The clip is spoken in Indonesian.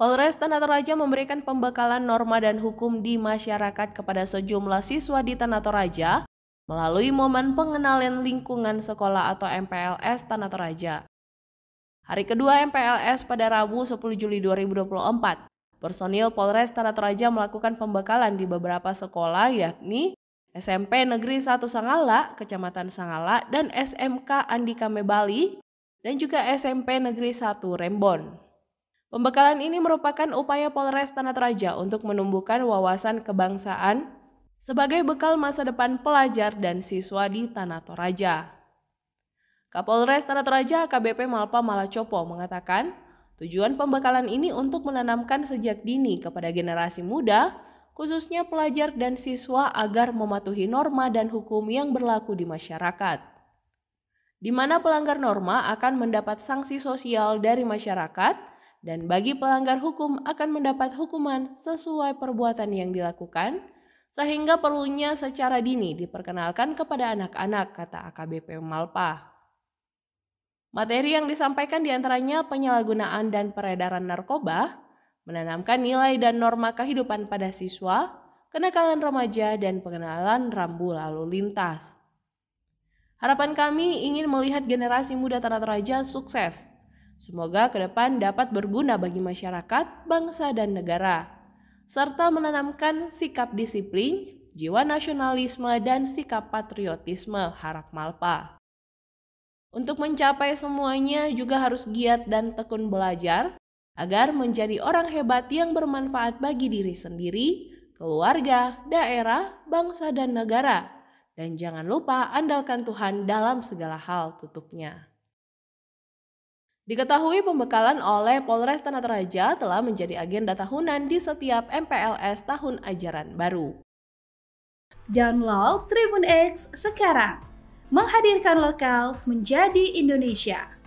Polres Tanah Toraja memberikan pembekalan norma dan hukum di masyarakat kepada sejumlah siswa di Tanah Toraja melalui momen pengenalan lingkungan sekolah atau MPLS Tanah Toraja. Hari kedua MPLS pada Rabu 10 Juli 2024, personil Polres Tanah Toraja melakukan pembekalan di beberapa sekolah yakni SMP Negeri 1 Sangala, Kecamatan Sangala, dan SMK Andika Mebali, dan juga SMP Negeri 1 Rembon. Pembekalan ini merupakan upaya Polres Tanah Raja untuk menumbuhkan wawasan kebangsaan sebagai bekal masa depan pelajar dan siswa di Tanah Toraja. Kapolres Tanah Toraja KBP Malpa Malacopo mengatakan, tujuan pembekalan ini untuk menanamkan sejak dini kepada generasi muda, khususnya pelajar dan siswa agar mematuhi norma dan hukum yang berlaku di masyarakat. Di mana pelanggar norma akan mendapat sanksi sosial dari masyarakat, dan bagi pelanggar hukum akan mendapat hukuman sesuai perbuatan yang dilakukan, sehingga perlunya secara dini diperkenalkan kepada anak-anak, kata AKBP Malpa. Materi yang disampaikan diantaranya penyalahgunaan dan peredaran narkoba, menanamkan nilai dan norma kehidupan pada siswa, kenakalan remaja, dan pengenalan rambu lalu lintas. Harapan kami ingin melihat generasi muda Tanah Toraja sukses Semoga ke depan dapat berguna bagi masyarakat, bangsa, dan negara, serta menanamkan sikap disiplin, jiwa nasionalisme, dan sikap patriotisme, harap Malpa. Untuk mencapai semuanya juga harus giat dan tekun belajar, agar menjadi orang hebat yang bermanfaat bagi diri sendiri, keluarga, daerah, bangsa, dan negara. Dan jangan lupa andalkan Tuhan dalam segala hal tutupnya. Diketahui pembekalan oleh Polres Tanah Toraja telah menjadi agenda tahunan di setiap MPLS tahun ajaran baru. Download Tribun X sekarang. Menghadirkan lokal menjadi Indonesia.